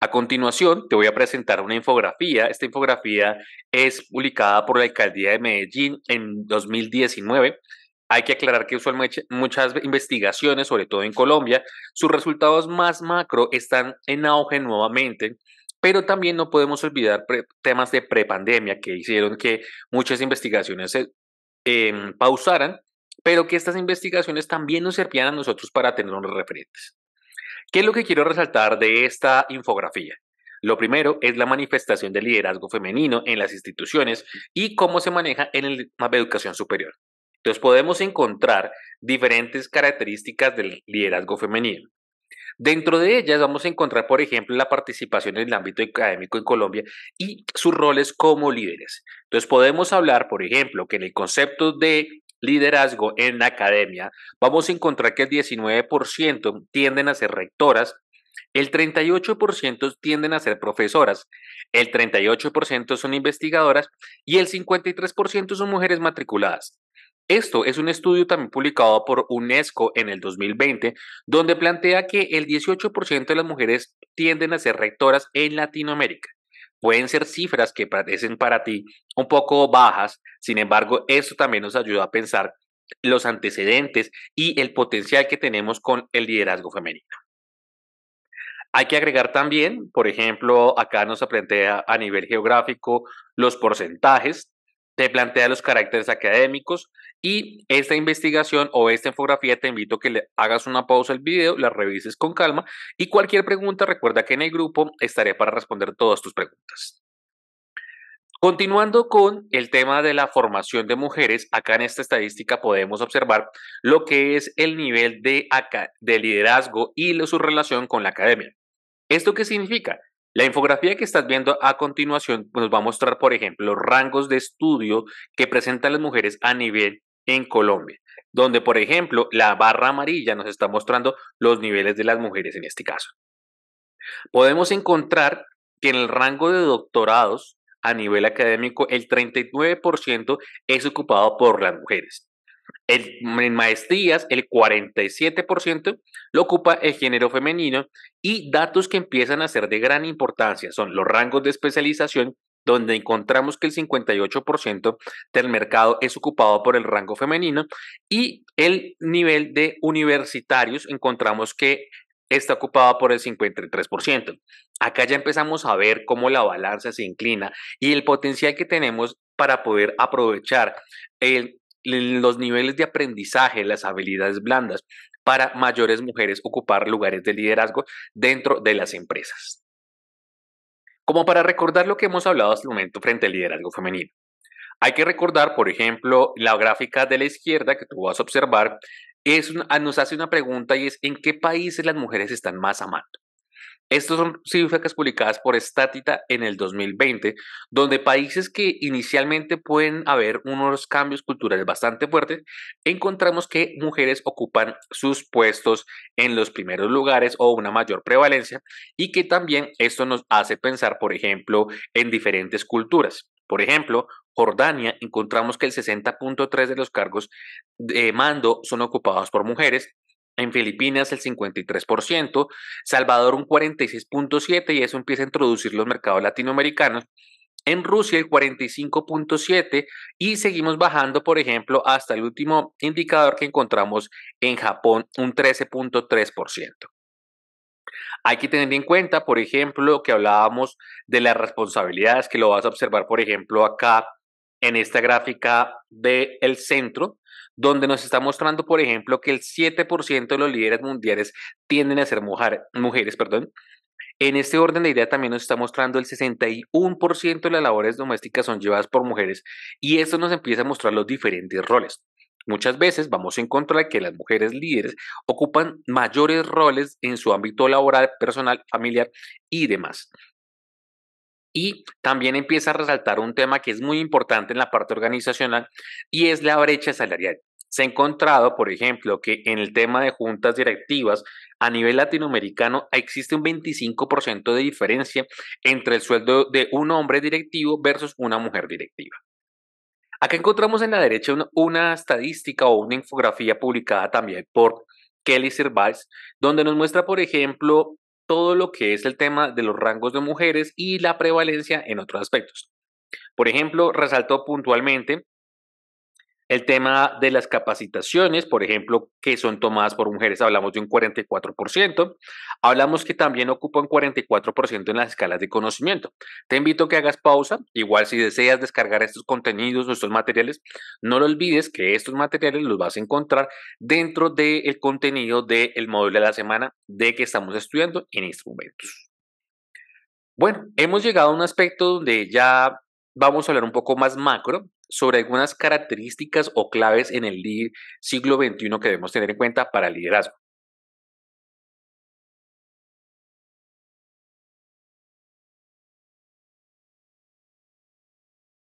A continuación, te voy a presentar una infografía. Esta infografía es publicada por la Alcaldía de Medellín en 2019. Hay que aclarar que usualmente muchas investigaciones, sobre todo en Colombia, sus resultados más macro están en auge nuevamente, pero también no podemos olvidar temas de prepandemia que hicieron que muchas investigaciones se em, pausaran, pero que estas investigaciones también nos servían a nosotros para tener unos referentes. ¿Qué es lo que quiero resaltar de esta infografía? Lo primero es la manifestación del liderazgo femenino en las instituciones y cómo se maneja en la educación superior. Entonces podemos encontrar diferentes características del liderazgo femenino. Dentro de ellas vamos a encontrar, por ejemplo, la participación en el ámbito académico en Colombia y sus roles como líderes. Entonces podemos hablar, por ejemplo, que en el concepto de liderazgo en la academia, vamos a encontrar que el 19% tienden a ser rectoras, el 38% tienden a ser profesoras, el 38% son investigadoras y el 53% son mujeres matriculadas. Esto es un estudio también publicado por UNESCO en el 2020, donde plantea que el 18% de las mujeres tienden a ser rectoras en Latinoamérica. Pueden ser cifras que parecen para ti un poco bajas, sin embargo, esto también nos ayuda a pensar los antecedentes y el potencial que tenemos con el liderazgo femenino. Hay que agregar también, por ejemplo, acá nos plantea a nivel geográfico los porcentajes te plantea los caracteres académicos y esta investigación o esta infografía te invito a que le hagas una pausa al video, la revises con calma y cualquier pregunta recuerda que en el grupo estaré para responder todas tus preguntas. Continuando con el tema de la formación de mujeres, acá en esta estadística podemos observar lo que es el nivel de, de liderazgo y su relación con la academia. ¿Esto qué significa? La infografía que estás viendo a continuación nos va a mostrar, por ejemplo, los rangos de estudio que presentan las mujeres a nivel en Colombia, donde, por ejemplo, la barra amarilla nos está mostrando los niveles de las mujeres en este caso. Podemos encontrar que en el rango de doctorados a nivel académico, el 39% es ocupado por las mujeres. El, en maestrías, el 47% lo ocupa el género femenino y datos que empiezan a ser de gran importancia son los rangos de especialización, donde encontramos que el 58% del mercado es ocupado por el rango femenino y el nivel de universitarios encontramos que está ocupado por el 53%. Acá ya empezamos a ver cómo la balanza se inclina y el potencial que tenemos para poder aprovechar el los niveles de aprendizaje, las habilidades blandas para mayores mujeres ocupar lugares de liderazgo dentro de las empresas. Como para recordar lo que hemos hablado hasta el momento frente al liderazgo femenino. Hay que recordar, por ejemplo, la gráfica de la izquierda que tú vas a observar, es nos hace una pregunta y es ¿en qué países las mujeres están más amando? Estas son cifras publicadas por Statita en el 2020, donde países que inicialmente pueden haber unos cambios culturales bastante fuertes, encontramos que mujeres ocupan sus puestos en los primeros lugares o una mayor prevalencia y que también esto nos hace pensar, por ejemplo, en diferentes culturas. Por ejemplo, Jordania encontramos que el 60.3 de los cargos de mando son ocupados por mujeres, en Filipinas el 53%, Salvador un 46.7% y eso empieza a introducir los mercados latinoamericanos. En Rusia el 45.7% y seguimos bajando, por ejemplo, hasta el último indicador que encontramos en Japón, un 13.3%. Hay que tener en cuenta, por ejemplo, que hablábamos de las responsabilidades que lo vas a observar, por ejemplo, acá en esta gráfica del el centro, donde nos está mostrando, por ejemplo, que el 7% de los líderes mundiales tienden a ser mujeres. Perdón. En este orden de idea también nos está mostrando el 61% de las labores domésticas son llevadas por mujeres y esto nos empieza a mostrar los diferentes roles. Muchas veces vamos a encontrar que las mujeres líderes ocupan mayores roles en su ámbito laboral, personal, familiar y demás. Y también empieza a resaltar un tema que es muy importante en la parte organizacional y es la brecha salarial. Se ha encontrado, por ejemplo, que en el tema de juntas directivas a nivel latinoamericano existe un 25% de diferencia entre el sueldo de un hombre directivo versus una mujer directiva. Acá encontramos en la derecha una, estadística o una infografía publicada también por Kelly Servais, donde nos muestra, por ejemplo, todo lo que es el tema de los rangos de mujeres y la prevalencia en otros aspectos. Por ejemplo, resaltó puntualmente el tema de las capacitaciones, por ejemplo, que son tomadas por mujeres, hablamos de un 44%. Hablamos que también ocupan 44% en las escalas de conocimiento. Te invito a que hagas pausa. Igual si deseas descargar estos contenidos o estos materiales, no lo olvides que estos materiales los vas a encontrar dentro del contenido del módulo de la semana de que estamos estudiando en instrumentos. Bueno, hemos llegado a un aspecto donde ya vamos a hablar un poco más macro sobre algunas características o claves en el siglo XXI que debemos tener en cuenta para el liderazgo.